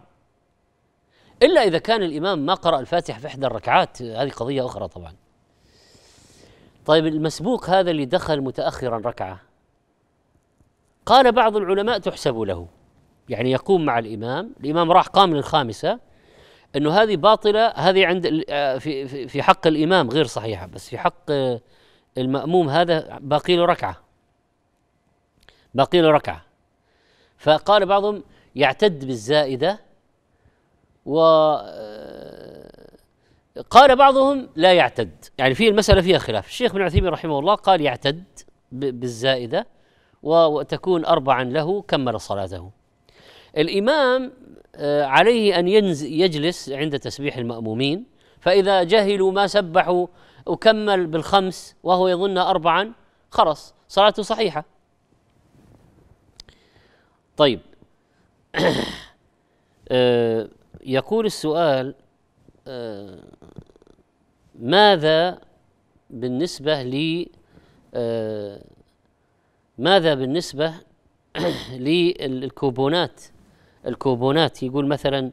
إلا إذا كان الإمام ما قرأ الفاتحة في إحدى الركعات هذه قضية أخرى طبعا طيب المسبوق هذا اللي دخل متأخرا ركعة قال بعض العلماء تحسب له يعني يقوم مع الإمام الإمام راح قام للخامسة انه هذه باطله هذه عند آه، في في حق الامام غير صحيحه بس في حق آه، الماموم هذا باقي له ركعه باقي له ركعه فقال بعضهم يعتد بالزائده و آه، قال بعضهم لا يعتد يعني في المسألة فيها خلاف الشيخ ابن عثيمين رحمه الله قال يعتد بالزائدة وتكون أربعا له كمل صلاته الإمام آه، عليه أن يجلس عند تسبيح المأمومين فإذا جهلوا ما سبحوا وكمل بالخمس وهو يظن أربعا خلص صلاته صحيحة طيب آه، يقول السؤال آه، ماذا بالنسبة ل ماذا بالنسبة للكوبونات الكوبونات يقول مثلا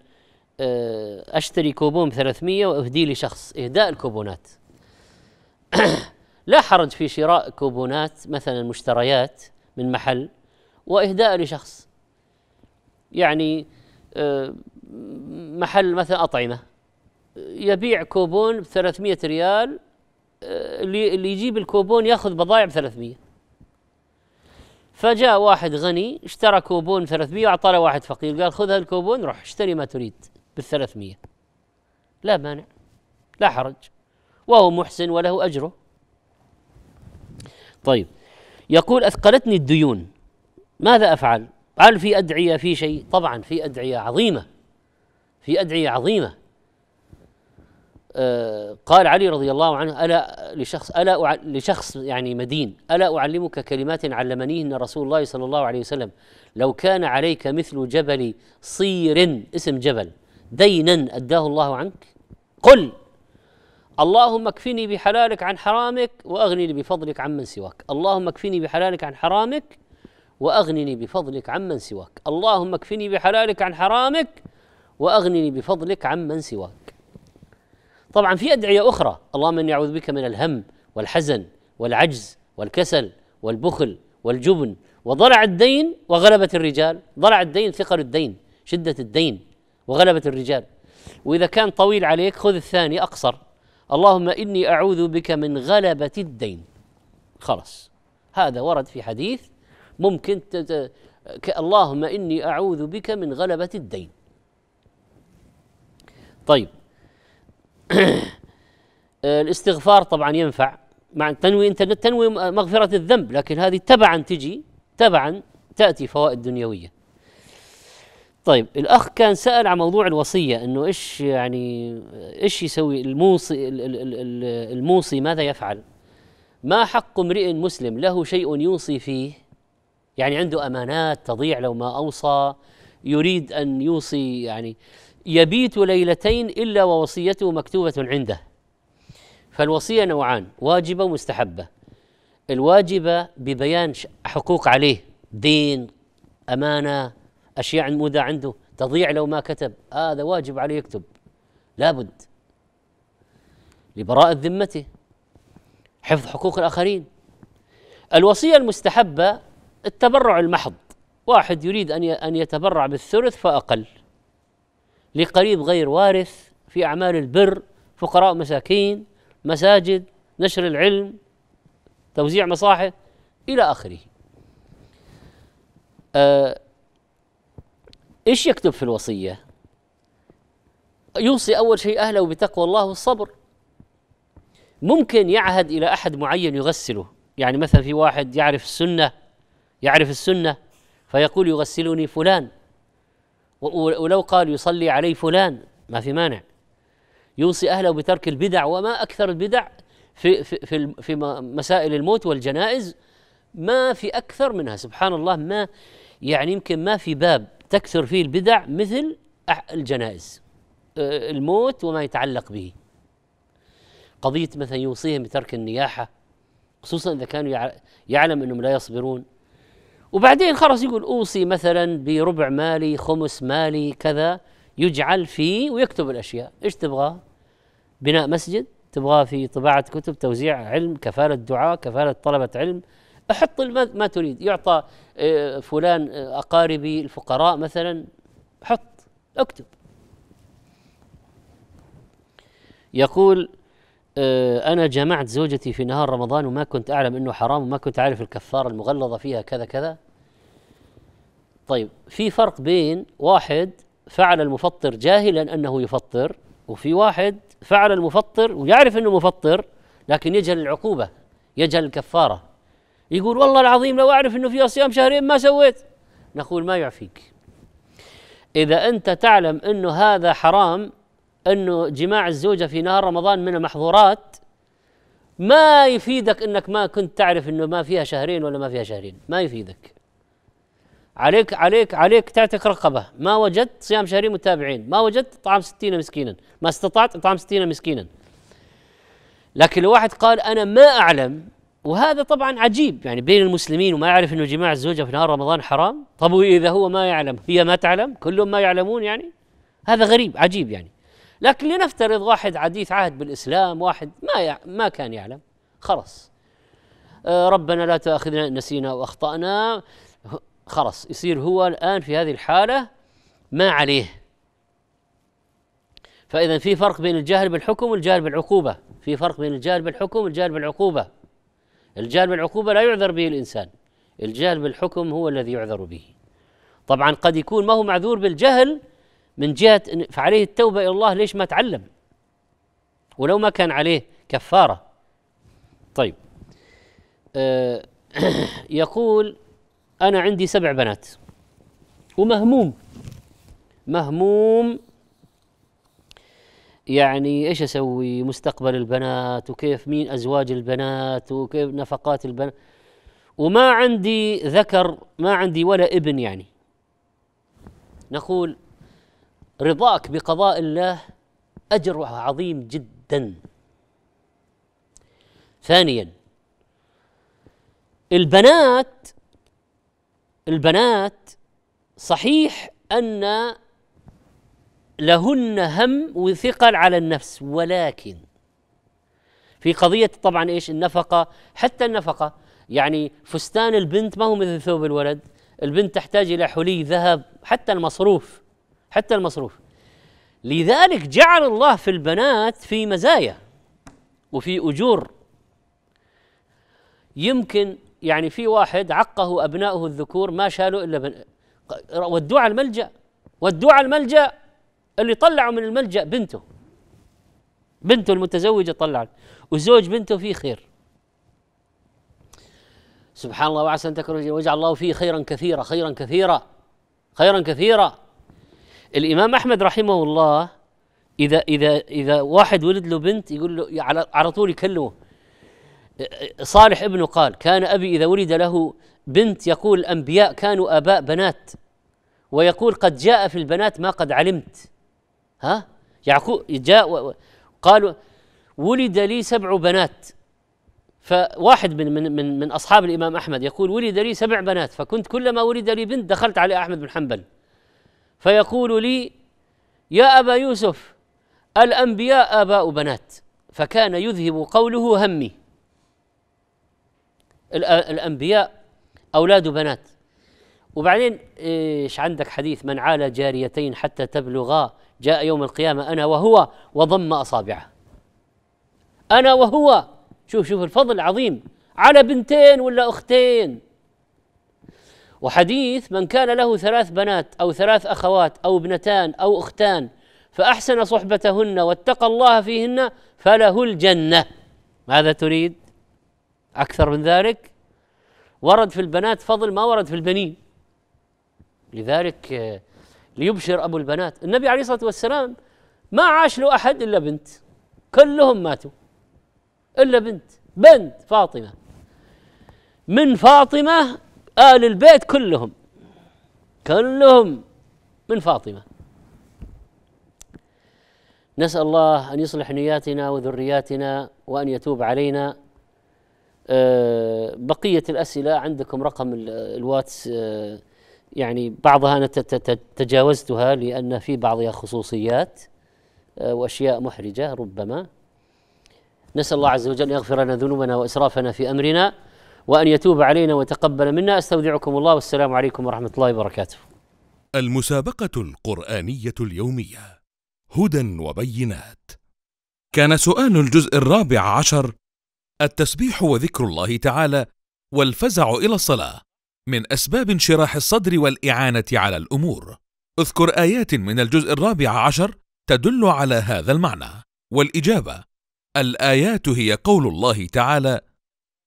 آه، اشتري كوبون ب 300 واهديه لشخص اهداء الكوبونات لا حرج في شراء كوبونات مثلا مشتريات من محل واهداء لشخص يعني آه، محل مثلا اطعمه يبيع كوبون ب 300 ريال آه، اللي يجيب الكوبون ياخذ بضائع ب 300 فجاء واحد غني اشترى كوبون 300 واعطى له واحد فقير قال خذ هالكوبون روح اشتري ما تريد بال 300 لا مانع لا حرج وهو محسن وله اجره طيب يقول اثقلتني الديون ماذا افعل؟ هل في ادعيه في شيء؟ طبعا في ادعيه عظيمه في ادعيه عظيمه آه، قال علي رضي الله عنه ألا لشخص ألا لشخص يعني مدين ألا أعلمك كلمات علمنيهن رسول الله صلى الله عليه وسلم لو كان عليك مثل جبل صير اسم جبل دينا أداه الله عنك قل اللهم اكفني بحلالك عن حرامك واغنني بفضلك عمن سواك اللهم اكفني بحلالك عن حرامك واغنني بفضلك عمن سواك اللهم اكفني بحلالك عن حرامك واغنني بفضلك عمن سواك طبعا في أدعية أخرى اللهم إني أعوذ بك من الهم والحزن والعجز والكسل والبخل والجبن وضلع الدين وغلبة الرجال ضلع الدين ثقل الدين شدة الدين وغلبة الرجال وإذا كان طويل عليك خذ الثاني أقصر اللهم إني أعوذ بك من غلبة الدين خلاص هذا ورد في حديث ممكن تت... اللهم إني أعوذ بك من غلبة الدين طيب آه، الاستغفار طبعا ينفع مع تنوي انت تنوي مغفره الذنب لكن هذه تبعا تجي تبعا تاتي فوائد دنيويه طيب الاخ كان سال عن موضوع الوصيه انه ايش يعني ايش يسوي الموصي الموصي ماذا يفعل؟ ما حق امرئ مسلم له شيء يوصي فيه يعني عنده امانات تضيع لو ما اوصى يريد ان يوصي يعني يبيت ليلتين إلا ووصيته مكتوبة عنده فالوصية نوعان واجبة ومستحبة الواجبة ببيان حقوق عليه دين أمانة أشياء مودة عنده تضيع لو ما كتب هذا آه واجب عليه يكتب لابد لبراءة ذمته حفظ حقوق الآخرين الوصية المستحبة التبرع المحض واحد يريد أن أن يتبرع بالثلث فأقل لقريب غير وارث في أعمال البر فقراء مساكين مساجد نشر العلم توزيع مصاحف إلى آخره آه إيش يكتب في الوصية يوصي أول شيء أهله بتقوى الله والصبر ممكن يعهد إلى أحد معين يغسله يعني مثلا في واحد يعرف السنة يعرف السنة فيقول يغسلني فلان ولو قال يصلي عليه فلان ما في مانع يوصي أهله بترك البدع وما أكثر البدع في, في, في, في مسائل الموت والجنائز ما في أكثر منها سبحان الله ما يعني يمكن ما في باب تكثر فيه البدع مثل الجنائز الموت وما يتعلق به قضية مثلا يوصيهم بترك النياحة خصوصا إذا كانوا يعلم أنهم لا يصبرون وبعدين خلاص يقول اوصي مثلا بربع مالي خمس مالي كذا يجعل فيه ويكتب الاشياء ايش تبغاه بناء مسجد تبغاه في طباعه كتب توزيع علم كفاله دعاء كفاله طلبه علم احط ما تريد يعطى آه، فلان آه، اقاربي الفقراء مثلا حط اكتب يقول آه، أنا جمعت زوجتي في نهار رمضان وما كنت أعلم أنه حرام وما كنت أعرف الكفارة المغلظة فيها كذا كذا طيب في فرق بين واحد فعل المفطر جاهلا أنه يفطر وفي واحد فعل المفطر ويعرف أنه مفطر لكن يجهل العقوبة يجهل الكفارة يقول والله العظيم لو أعرف أنه فيها صيام شهرين ما سويت نقول ما يعفيك إذا أنت تعلم أنه هذا حرام انه جماع الزوجه في نهار رمضان من المحظورات ما يفيدك انك ما كنت تعرف انه ما فيها شهرين ولا ما فيها شهرين ما يفيدك عليك عليك عليك تعتق رقبه ما وجدت صيام شهرين متابعين ما وجدت طعام ستين مسكينا ما استطعت طعام ستين مسكينا لكن لو واحد قال انا ما اعلم وهذا طبعا عجيب يعني بين المسلمين وما يعرف انه جماع الزوجه في نهار رمضان حرام طب واذا هو ما يعلم هي ما تعلم كلهم ما يعلمون يعني هذا غريب عجيب يعني لكن لنفترض واحد عديث عهد بالإسلام واحد ما يع... ما كان يعلم خلص آه، ربنا لا تاخذنا إن نسينا وأخطأنا خلص يصير هو الآن في هذه الحالة ما عليه فإذا في فرق بين الجهل بالحكم والجهل بالعقوبة في فرق بين الجهل بالحكم والجهل بالعقوبة الجهل بالعقوبة لا يعذر به الإنسان الجهل بالحكم هو الذي يعذر به طبعا قد يكون ما هو معذور بالجهل من جهة فعليه التوبة إلى الله ليش ما تعلم ولو ما كان عليه كفارة طيب آه، يقول أنا عندي سبع بنات ومهموم مهموم يعني ايش اسوي مستقبل البنات وكيف مين ازواج البنات وكيف نفقات البنات وما عندي ذكر ما عندي ولا ابن يعني نقول رضاك بقضاء الله اجر عظيم جدا ثانيا البنات البنات صحيح أن لهن هم وثقل على النفس ولكن في قضية طبعا ايش النفقة حتى النفقة يعني فستان البنت ما هو مثل ثوب الولد البنت تحتاج إلى حلي ذهب حتى المصروف حتى المصروف لذلك جعل الله في البنات في مزايا وفي اجور يمكن يعني في واحد عقه ابنائه الذكور ما شالوا الا بن... ودوه على الملجا ودوه على الملجا اللي طلعوا من الملجا بنته بنته المتزوجه طلعت وزوج بنته فيه خير سبحان الله وعسى ان تكرهوا واجعل الله فيه خيرا كثيرا خيرا كثيرا خيرا كثيرا الامام احمد رحمه الله اذا اذا اذا واحد ولد له بنت يقول له على طول يكلمه صالح ابنه قال كان ابي اذا ولد له بنت يقول الانبياء كانوا اباء بنات ويقول قد جاء في البنات ما قد علمت ها يعقوب جاء قالوا ولد لي سبع بنات فواحد من من من, من اصحاب الامام احمد يقول ولد لي سبع بنات فكنت كلما ولد لي بنت دخلت على احمد بن حنبل فيقول لي يا أبا يوسف الأنبياء آباء بنات فكان يذهب قوله همي الأنبياء أولاد بنات وبعدين ايش عندك حديث من عال جاريتين حتى تبلغا جاء يوم القيامة أنا وهو وضم أصابعه أنا وهو شوف شوف الفضل العظيم على بنتين ولا أختين وحديث من كان له ثلاث بنات أو ثلاث أخوات أو ابنتان أو أختان فأحسن صحبتهن واتقى الله فيهن فله الجنة ماذا تريد؟ أكثر من ذلك ورد في البنات فضل ما ورد في البنين لذلك آه، ليبشر أبو البنات النبي عليه الصلاة والسلام ما عاش له أحد إلا بنت كلهم ماتوا إلا بنت بنت فاطمة من فاطمة آل البيت كلهم كلهم من فاطمة نسأل الله أن يصلح نياتنا وذرياتنا وأن يتوب علينا آه، بقية الأسئلة عندكم رقم الواتس آه، يعني بعضها أنا تجاوزتها لأن في بعضها خصوصيات آه، وأشياء محرجة ربما نسأل الله عز وجل أن يغفر لنا ذنوبنا وإسرافنا في أمرنا وأن يتوب علينا وتقبل منا أستودعكم الله والسلام عليكم ورحمة الله وبركاته المسابقة القرآنية اليومية هدى وبينات كان سؤال الجزء الرابع عشر التسبيح وذكر الله تعالى والفزع إلى الصلاة من أسباب انشراح الصدر والإعانة على الأمور اذكر آيات من الجزء الرابع عشر تدل على هذا المعنى والإجابة الآيات هي قول الله تعالى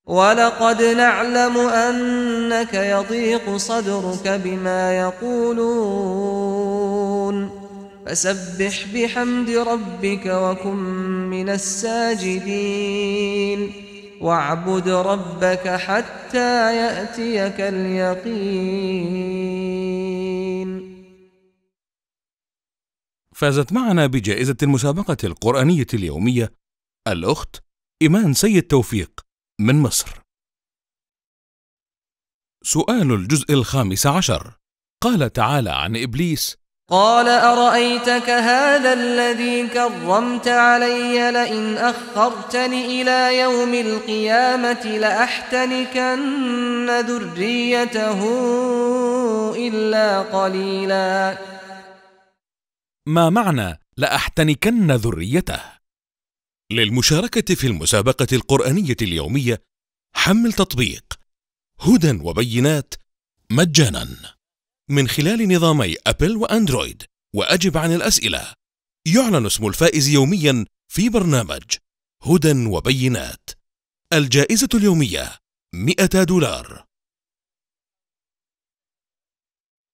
ولقد نعلم أنك يضيق صدرك بما يقولون فسبح بحمد ربك وكن من الساجدين واعبد ربك حتى يأتيك اليقين فازت معنا بجائزة المسابقة القرآنية اليومية الأخت إيمان سيد توفيق من مصر سؤال الجزء الخامس عشر قال تعالى عن إبليس قال أرأيتك هذا الذي كرمت علي لئن أخرتني إلى يوم القيامة لأحتنكن ذريته إلا قليلا ما معنى لأحتنكن ذريته؟ للمشاركة في المسابقة القرآنية اليومية حمل تطبيق هدى وبينات مجانا من خلال نظامي أبل وأندرويد وأجب عن الأسئلة يعلن اسم الفائز يوميا في برنامج هدى وبينات الجائزة اليومية 100 دولار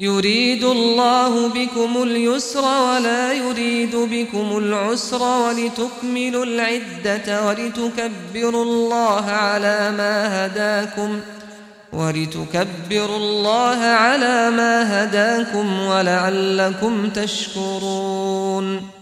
يريد الله بكم اليسر ولا يريد بكم العسر ولتكملوا العدة ولتكبروا الله على ما هداكم ولتكبروا الله على ما هداكم ولعلكم تشكرون